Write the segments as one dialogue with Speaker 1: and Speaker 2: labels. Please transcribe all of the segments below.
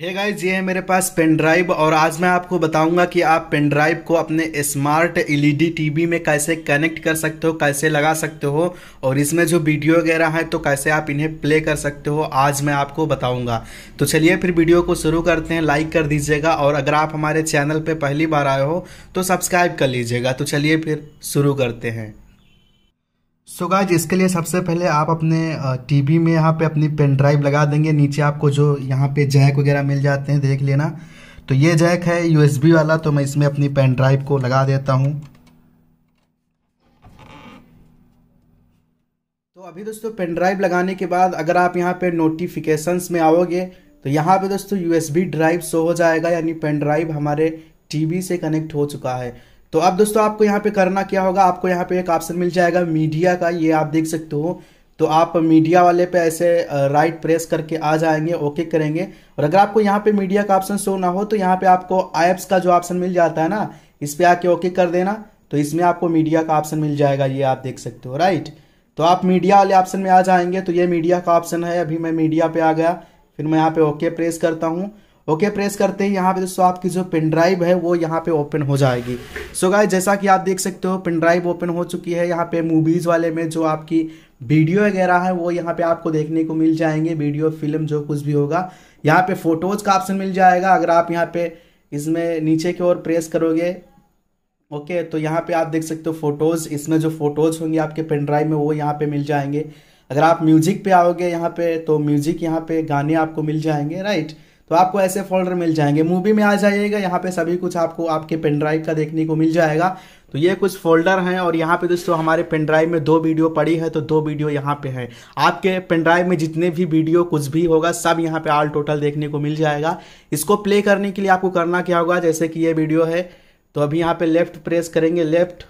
Speaker 1: हे hey guys ये है मेरे पास पेन ड्राइव और आज मैं आपको बताऊंगा कि आप पेन ड्राइव को अपने स्मार्ट एलईडी टीवी में कैसे कनेक्ट कर सकते हो कैसे लगा सकते हो और इसमें जो वीडियो वगैरह है तो कैसे आप इन्हें प्ले कर सकते हो आज मैं आपको बताऊंगा तो चलिए फिर वीडियो को शुरू करते हैं लाइक कर दीजिएगा और अगर आप हमारे चैनल पर पहली बार आए हो तो सब्सक्राइब कर लीजिएगा तो चलिए फिर शुरू करते हैं सो so गाइज इसके लिए सबसे पहले आप अपने टीवी में यहाँ पे अपनी पेन ड्राइव लगा देंगे नीचे आपको जो यहाँ पे जैक वगैरह मिल जाते हैं देख लेना तो ये जैक है यूएसबी वाला तो मैं इसमें अपनी पेन ड्राइव को लगा देता हूँ तो अभी दोस्तों पेन ड्राइव लगाने के बाद अगर आप यहाँ पे नोटिफिकेशंस में आओगे तो यहाँ पे दोस्तों यूएसबी ड्राइव शो हो जाएगा यानी पेन ड्राइव हमारे टीवी से कनेक्ट हो चुका है तो अब दोस्तों आपको यहाँ पे करना क्या होगा आपको यहाँ पे एक ऑप्शन मिल जाएगा मीडिया का ये आप देख सकते हो तो आप मीडिया वाले पे ऐसे राइट प्रेस करके आ जाएंगे ओके करेंगे और अगर आपको यहाँ पे मीडिया का ऑप्शन शो ना हो तो यहाँ पे आपको ऐप्स का जो ऑप्शन मिल जाता है ना इस पर आके ओके कर देना तो इसमें आपको मीडिया का ऑप्शन मिल जाएगा ये आप देख सकते हो राइट तो आप मीडिया वाले ऑप्शन में आ जाएंगे तो ये मीडिया का ऑप्शन है अभी मैं मीडिया पे आ गया फिर मैं यहाँ पे ओके प्रेस करता हूँ ओके प्रेस करते ही यहाँ पे दोस्तों आपकी जो पिन ड्राइव है वो यहाँ पे ओपन हो जाएगी सो so गाइस जैसा कि आप देख सकते हो पिन ड्राइव ओपन हो चुकी है यहाँ पे मूवीज़ वाले में जो आपकी वीडियो वगैरह है वो यहाँ पे आपको देखने को मिल जाएंगे वीडियो फिल्म जो कुछ भी होगा यहाँ पे फोटोज़ का ऑप्शन मिल जाएगा अगर आप यहाँ पे इसमें नीचे की ओर प्रेस करोगे ओके तो यहाँ पे आप देख सकते हो फोटोज़ इसमें जो फोटोज़ होंगे आपके पेन ड्राइव में वो यहाँ पे मिल जाएंगे अगर आप म्यूजिक पे आओगे यहाँ पे तो म्यूजिक यहाँ पे गाने आपको मिल जाएंगे राइट तो आपको ऐसे फोल्डर मिल जाएंगे मूवी में आ जाइएगा यहाँ पे सभी कुछ आपको आपके पेन ड्राइव का देखने को मिल जाएगा तो ये कुछ फोल्डर हैं और यहाँ पे दोस्तों हमारे पेन ड्राइव में दो वीडियो पड़ी है तो दो वीडियो यहाँ पे है आपके पेन ड्राइव में जितने भी वीडियो कुछ भी होगा सब यहाँ पे ऑल टोटल देखने को मिल जाएगा इसको प्ले करने के लिए आपको करना क्या होगा जैसे कि ये वीडियो है तो अभी यहाँ पे लेफ्ट प्रेस करेंगे लेफ्ट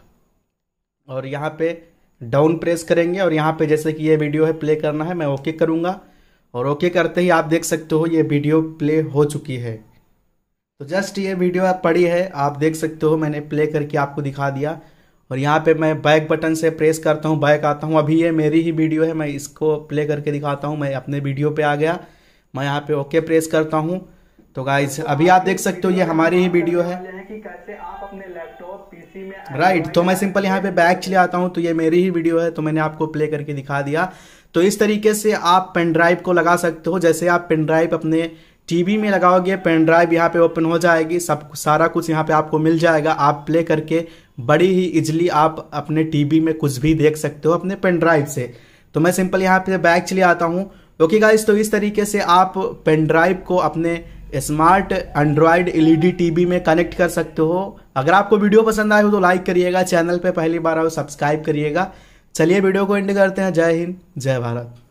Speaker 1: और यहाँ पे डाउन प्रेस करेंगे और यहाँ पे जैसे कि ये वीडियो है प्ले करना है मैं ओके करूंगा और ओके करते ही आप देख सकते हो ये वीडियो प्ले हो चुकी है तो जस्ट ये वीडियो आप पड़ी है आप देख सकते हो मैंने प्ले करके आपको दिखा दिया और यहाँ पे मैं बैक बटन से प्रेस करता हूँ बैक आता हूँ अभी ये मेरी ही वीडियो है मैं इसको प्ले करके दिखाता हूँ मैं अपने वीडियो पे आ गया मैं यहाँ पे ओके प्रेस करता हूँ तो गाइज अभी आप देख सकते हो ये हमारी ही वीडियो है कि कैसे राइट right. तो मैं सिंपल यहाँ पे बैक चले आता हूँ तो ये मेरी ही वीडियो है तो मैंने आपको प्ले करके दिखा दिया तो इस तरीके से आप पेन ड्राइव को लगा सकते हो जैसे आप पेन ड्राइव अपने टीवी में लगाओगे पेन ड्राइव यहाँ पे ओपन हो जाएगी सब सारा कुछ यहाँ पे आपको मिल जाएगा आप प्ले करके बड़ी ही इजिली आप अपने टीवी में कुछ भी देख सकते हो अपने पेन ड्राइव से तो मैं सिंपल यहाँ पे बैक चले आता हूँ ओके गाइज तो इस तरीके से आप पेन ड्राइव को अपने स्मार्ट एंड्रॉयड एलईडी टीवी में कनेक्ट कर सकते हो अगर आपको वीडियो पसंद आए हो तो लाइक करिएगा चैनल पे पहली बार आओ सब्सक्राइब करिएगा चलिए वीडियो को एंड करते हैं जय हिंद जय भारत